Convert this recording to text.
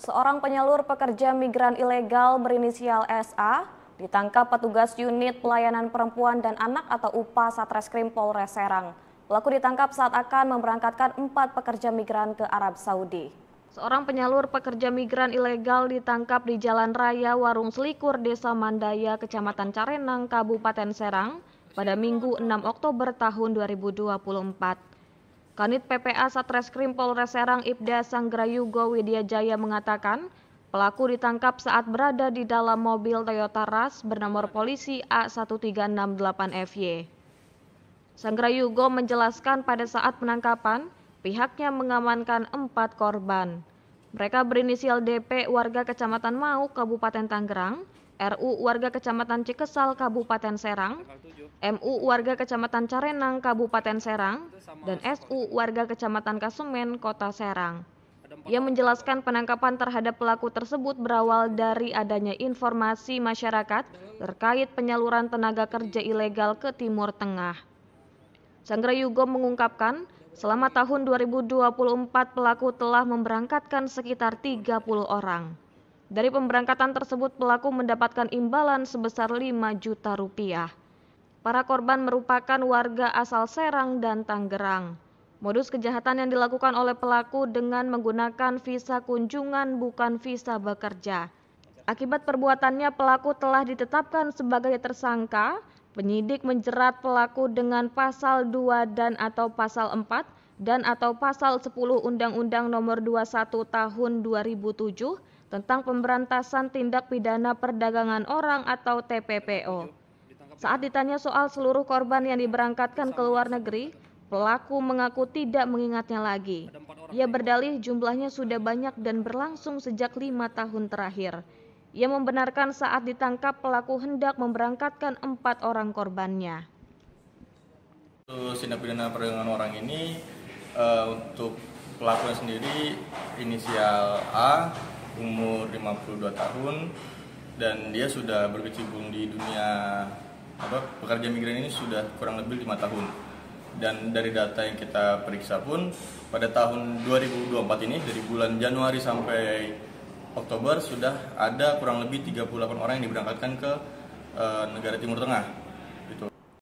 Seorang penyalur pekerja migran ilegal berinisial SA ditangkap petugas unit pelayanan perempuan dan anak atau UPA Satreskrim Polres Serang. Pelaku ditangkap saat akan memberangkatkan empat pekerja migran ke Arab Saudi. Seorang penyalur pekerja migran ilegal ditangkap di Jalan Raya Warung Selikur, Desa Mandaya, Kecamatan Carenang, Kabupaten Serang pada Minggu 6 Oktober tahun 2024. Kanit PPA Satreskrim Polres Serang Ibda Sanggrayugo Widiajaya mengatakan, pelaku ditangkap saat berada di dalam mobil Toyota Rush bernomor polisi A1368FY. Sanggrayugo menjelaskan pada saat penangkapan, pihaknya mengamankan empat korban. Mereka berinisial DP warga Kecamatan Mau, Kabupaten Tangerang, RU warga Kecamatan Cikesal Kabupaten Serang, MU warga Kecamatan Carenang Kabupaten Serang, dan SU warga Kecamatan Kasumen Kota Serang. Ia menjelaskan penangkapan terhadap pelaku tersebut berawal dari adanya informasi masyarakat terkait penyaluran tenaga kerja ilegal ke Timur Tengah. Sanggra Yugo mengungkapkan, selama tahun 2024 pelaku telah memberangkatkan sekitar 30 orang. Dari pemberangkatan tersebut pelaku mendapatkan imbalan sebesar 5 juta rupiah. Para korban merupakan warga asal Serang dan Tangerang. Modus kejahatan yang dilakukan oleh pelaku dengan menggunakan visa kunjungan bukan visa bekerja. Akibat perbuatannya pelaku telah ditetapkan sebagai tersangka Penyidik menjerat pelaku dengan pasal 2 dan atau pasal 4 dan atau pasal 10 Undang-Undang Nomor 21 Tahun 2007 tentang pemberantasan tindak pidana perdagangan orang atau TPPO. Saat ditanya soal seluruh korban yang diberangkatkan ke luar negeri, pelaku mengaku tidak mengingatnya lagi. Ia berdalih jumlahnya sudah banyak dan berlangsung sejak lima tahun terakhir. Ia membenarkan saat ditangkap pelaku hendak memberangkatkan empat orang korbannya. Tindak pidana perdagangan orang ini uh, untuk pelakunya sendiri inisial A umur 52 tahun dan dia sudah berkecimpung di dunia apa pekerja migran ini sudah kurang lebih lima tahun dan dari data yang kita periksa pun pada tahun 2024 ini dari bulan Januari sampai Oktober sudah ada kurang lebih 38 orang yang diberangkatkan ke e, negara Timur Tengah